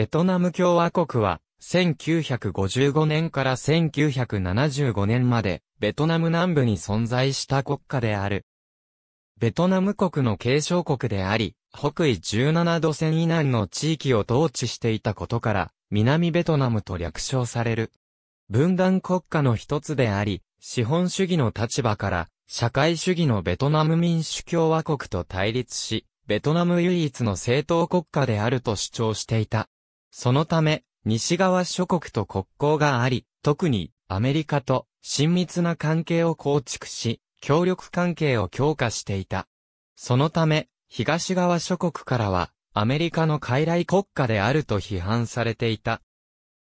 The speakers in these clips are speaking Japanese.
ベトナム共和国は、1955年から1975年まで、ベトナム南部に存在した国家である。ベトナム国の継承国であり、北緯17度線以南の地域を統治していたことから、南ベトナムと略称される。分断国家の一つであり、資本主義の立場から、社会主義のベトナム民主共和国と対立し、ベトナム唯一の政党国家であると主張していた。そのため、西側諸国と国交があり、特にアメリカと親密な関係を構築し、協力関係を強化していた。そのため、東側諸国からは、アメリカの傀儡国家であると批判されていた。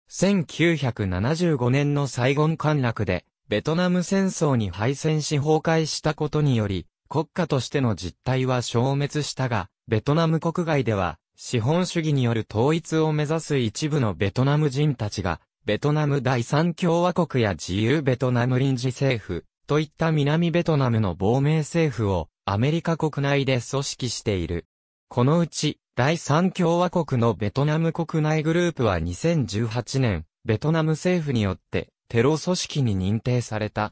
1975年のサイゴン陥落で、ベトナム戦争に敗戦し崩壊したことにより、国家としての実態は消滅したが、ベトナム国外では、資本主義による統一を目指す一部のベトナム人たちが、ベトナム第三共和国や自由ベトナム臨時政府、といった南ベトナムの亡命政府をアメリカ国内で組織している。このうち、第三共和国のベトナム国内グループは2018年、ベトナム政府によってテロ組織に認定された。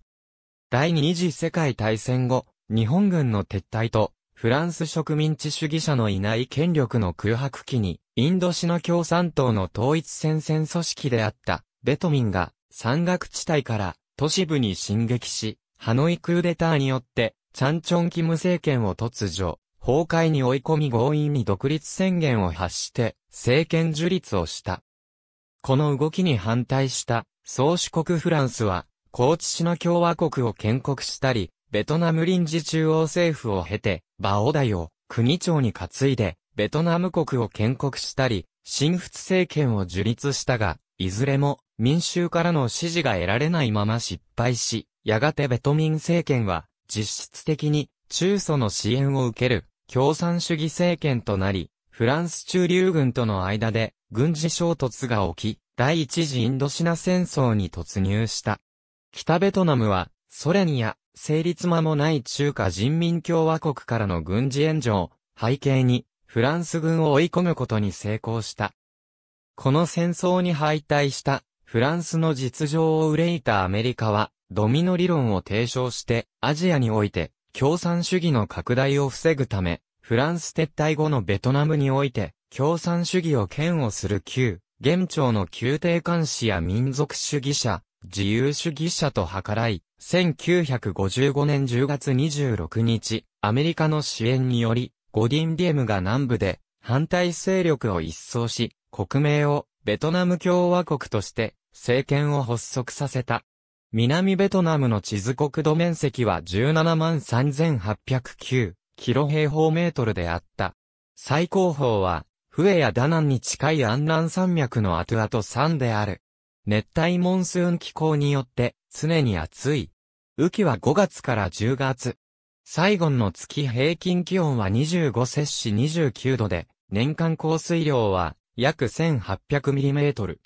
第二次世界大戦後、日本軍の撤退とフランス植民地主義者のいない権力の空白期に、インドシナ共産党の統一戦線組織であった、ベトミンが、山岳地帯から都市部に進撃し、ハノイクーデターによって、チャンチョンキム政権を突如、崩壊に追い込み強引に独立宣言を発して、政権樹立をした。この動きに反対した、宗主国フランスは、高知市の共和国を建国したり、ベトナム臨時中央政府を経て、バオダイを国長に担いで、ベトナム国を建国したり、新仏政権を樹立したが、いずれも民衆からの支持が得られないまま失敗し、やがてベトミン政権は実質的に中祖の支援を受ける共産主義政権となり、フランス中流軍との間で軍事衝突が起き、第一次インドシナ戦争に突入した。北ベトナムはソ連や成立間もない中華人民共和国からの軍事援助を背景にフランス軍を追い込むことに成功した。この戦争に敗退したフランスの実情を憂いたアメリカはドミノ理論を提唱してアジアにおいて共産主義の拡大を防ぐためフランス撤退後のベトナムにおいて共産主義を嫌悪する旧元朝の宮廷監視や民族主義者、自由主義者と計らい、1955年10月26日、アメリカの支援により、ゴディンディエムが南部で反対勢力を一掃し、国名をベトナム共和国として政権を発足させた。南ベトナムの地図国土面積は17万3809キロ平方メートルであった。最高峰は、フエやダナンに近い安南山脈のアトゥアト山である。熱帯モンスーン気候によって常に暑い。雨季は5月から10月。サイゴンの月平均気温は25摂氏29度で、年間降水量は約 1800mm。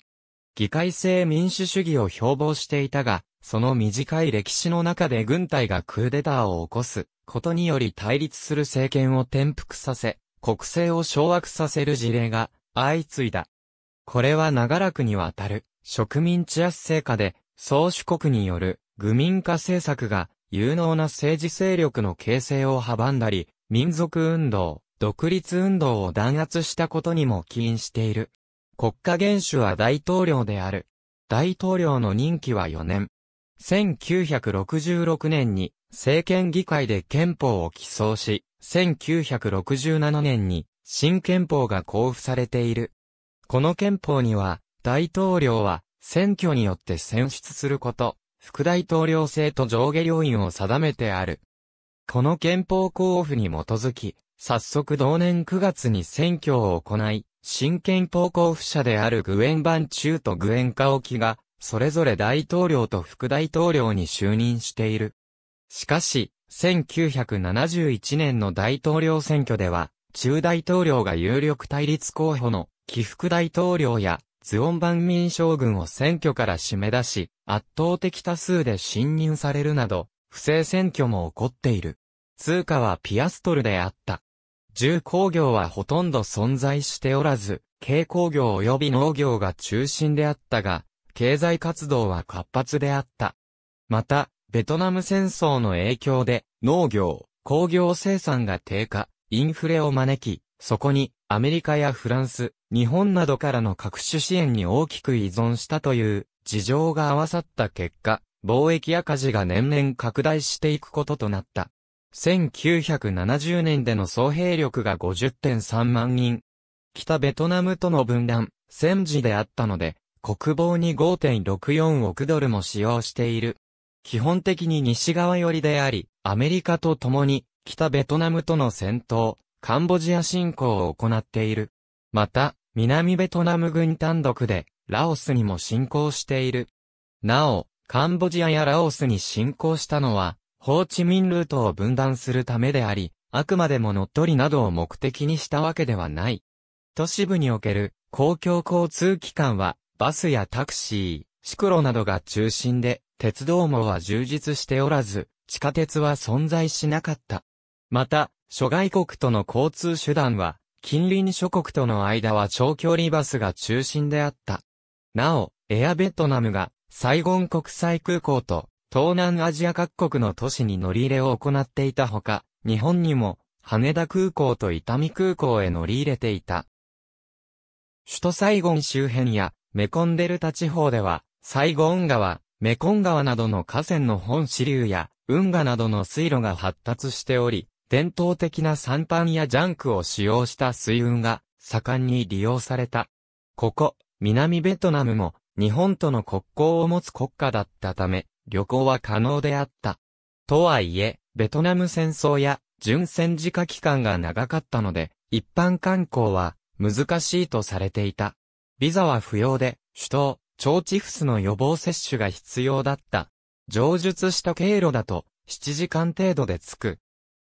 議会制民主主義を標榜していたが、その短い歴史の中で軍隊がクーデターを起こすことにより対立する政権を転覆させ、国政を掌握させる事例が相次いだ。これは長らくにわたる植民地圧政下で、宗主国による愚民化政策が有能な政治勢力の形成を阻んだり、民族運動、独立運動を弾圧したことにも起因している。国家元首は大統領である。大統領の任期は4年。1966年に政権議会で憲法を起草し、1967年に新憲法が公布されている。この憲法には大統領は、選挙によって選出すること、副大統領制と上下両院を定めてある。この憲法候補に基づき、早速同年9月に選挙を行い、新憲法候補者であるグエン・バン・チューとグエン・カオキが、それぞれ大統領と副大統領に就任している。しかし、1971年の大統領選挙では、中大統領が有力対立候補の起伏大統領やズオン万民将軍を選挙から締め出し、圧倒的多数で侵入されるなど、不正選挙も起こっている。通貨はピアストルであった。重工業はほとんど存在しておらず、軽工業及び農業が中心であったが、経済活動は活発であった。また、ベトナム戦争の影響で、農業、工業生産が低下、インフレを招き、そこに、アメリカやフランス、日本などからの各種支援に大きく依存したという事情が合わさった結果、貿易赤字が年々拡大していくこととなった。1970年での総兵力が50.3万人。北ベトナムとの分断、戦時であったので、国防に5.64億ドルも使用している。基本的に西側寄りであり、アメリカと共に北ベトナムとの戦闘、カンボジア侵攻を行っている。また、南ベトナム軍単独で、ラオスにも侵攻している。なお、カンボジアやラオスに侵攻したのは、ホーチミンルートを分断するためであり、あくまでも乗っ取りなどを目的にしたわけではない。都市部における公共交通機関は、バスやタクシー、シクロなどが中心で、鉄道網は充実しておらず、地下鉄は存在しなかった。また、諸外国との交通手段は、近隣諸国との間は長距離バスが中心であった。なお、エアベトナムが、サイゴン国際空港と、東南アジア各国の都市に乗り入れを行っていたほか、日本にも、羽田空港と伊丹空港へ乗り入れていた。首都サイゴン周辺や、メコンデルタ地方では、サイゴン川、メコン川などの河川の本支流や、運河などの水路が発達しており、伝統的なンパンやジャンクを使用した水運が盛んに利用された。ここ、南ベトナムも日本との国交を持つ国家だったため、旅行は可能であった。とはいえ、ベトナム戦争や巡戦時下期間が長かったので、一般観光は難しいとされていた。ビザは不要で、首都、腸チフスの予防接種が必要だった。上述した経路だと、7時間程度で着く。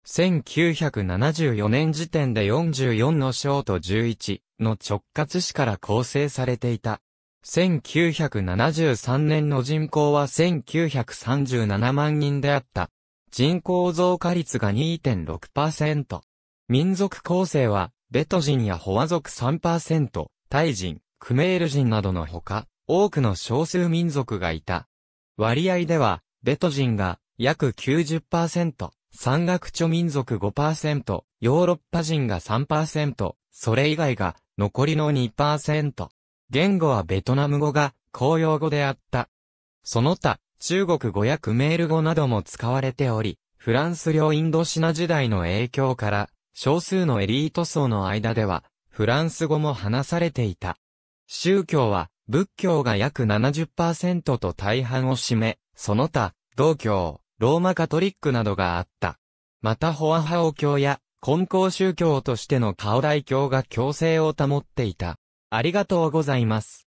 1974年時点で44の省と11の直轄市から構成されていた。1973年の人口は1937万人であった。人口増加率が2.6%。民族構成は、ベト人やホア族3%、タイ人、クメール人などのほか、多くの少数民族がいた。割合では、ベト人が約90%、山岳著民族5%、ヨーロッパ人が3%、それ以外が残りの2%。言語はベトナム語が公用語であった。その他、中国語やクメール語なども使われており、フランス領インドシナ時代の影響から、少数のエリート層の間では、フランス語も話されていた。宗教は、仏教が約70%と大半を占め、その他、道教、ローマカトリックなどがあった。またホアハオ教や根校宗教としてのカオライ教が共生を保っていた。ありがとうございます。